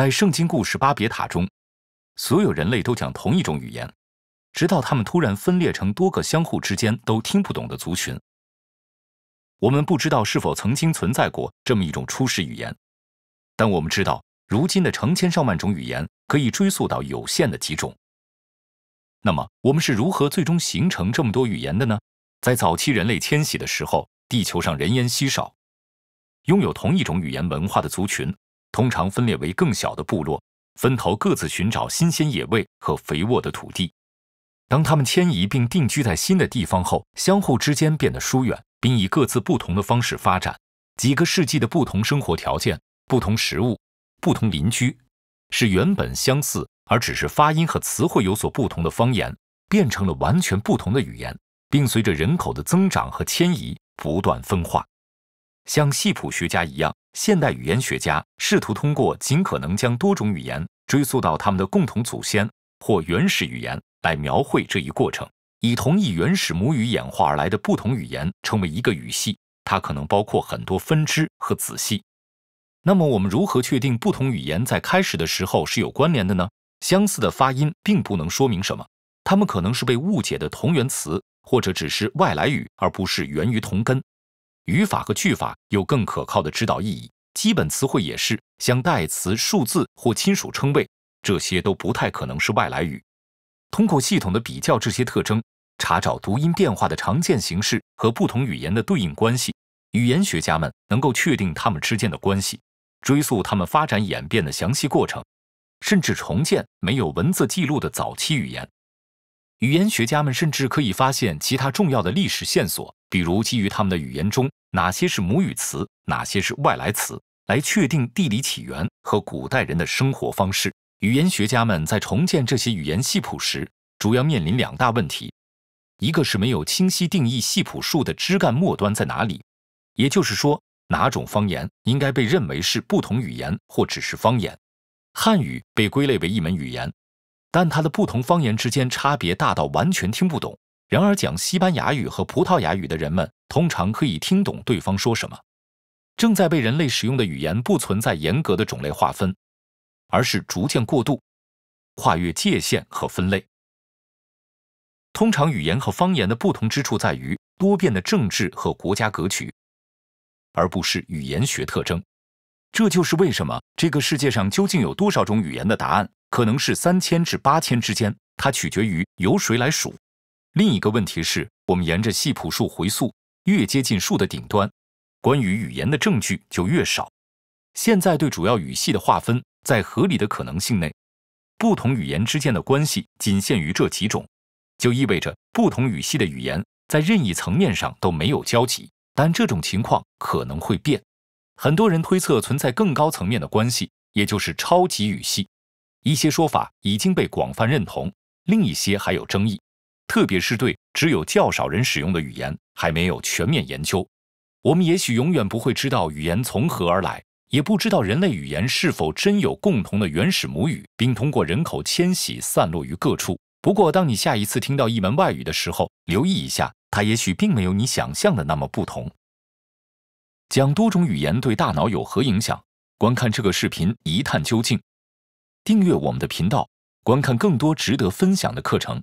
在圣经故事巴别塔中，所有人类都讲同一种语言，直到他们突然分裂成多个相互之间都听不懂的族群。我们不知道是否曾经存在过这么一种初始语言，但我们知道如今的成千上万种语言可以追溯到有限的几种。那么，我们是如何最终形成这么多语言的呢？在早期人类迁徙的时候，地球上人烟稀少，拥有同一种语言文化的族群。通常分裂为更小的部落，分头各自寻找新鲜野味和肥沃的土地。当他们迁移并定居在新的地方后，相互之间变得疏远，并以各自不同的方式发展。几个世纪的不同生活条件、不同食物、不同邻居，使原本相似而只是发音和词汇有所不同的方言，变成了完全不同的语言，并随着人口的增长和迁移不断分化。像系谱学家一样，现代语言学家试图通过尽可能将多种语言追溯到他们的共同祖先或原始语言来描绘这一过程。以同一原始母语演化而来的不同语言称为一个语系，它可能包括很多分支和子系。那么，我们如何确定不同语言在开始的时候是有关联的呢？相似的发音并不能说明什么，它们可能是被误解的同源词，或者只是外来语，而不是源于同根。语法和句法有更可靠的指导意义，基本词汇也是，像代词、数字或亲属称谓，这些都不太可能是外来语。通过系统的比较这些特征，查找读音变化的常见形式和不同语言的对应关系，语言学家们能够确定它们之间的关系，追溯它们发展演变的详细过程，甚至重建没有文字记录的早期语言。语言学家们甚至可以发现其他重要的历史线索，比如基于他们的语言中。哪些是母语词，哪些是外来词，来确定地理起源和古代人的生活方式。语言学家们在重建这些语言系谱时，主要面临两大问题：一个是没有清晰定义系谱树的枝干末端在哪里，也就是说，哪种方言应该被认为是不同语言或只是方言。汉语被归类为一门语言，但它的不同方言之间差别大到完全听不懂。然而，讲西班牙语和葡萄牙语的人们通常可以听懂对方说什么。正在被人类使用的语言不存在严格的种类划分，而是逐渐过渡，跨越界限和分类。通常，语言和方言的不同之处在于多变的政治和国家格局，而不是语言学特征。这就是为什么这个世界上究竟有多少种语言的答案可能是三千至八千之间，它取决于由谁来数。另一个问题是，我们沿着系谱树回溯，越接近树的顶端，关于语言的证据就越少。现在对主要语系的划分，在合理的可能性内，不同语言之间的关系仅限于这几种，就意味着不同语系的语言在任意层面上都没有交集。但这种情况可能会变。很多人推测存在更高层面的关系，也就是超级语系。一些说法已经被广泛认同，另一些还有争议。特别是对只有较少人使用的语言，还没有全面研究。我们也许永远不会知道语言从何而来，也不知道人类语言是否真有共同的原始母语，并通过人口迁徙散落于各处。不过，当你下一次听到一门外语的时候，留意一下，它也许并没有你想象的那么不同。讲多种语言对大脑有何影响？观看这个视频一探究竟。订阅我们的频道。观看更多值得分享的课程。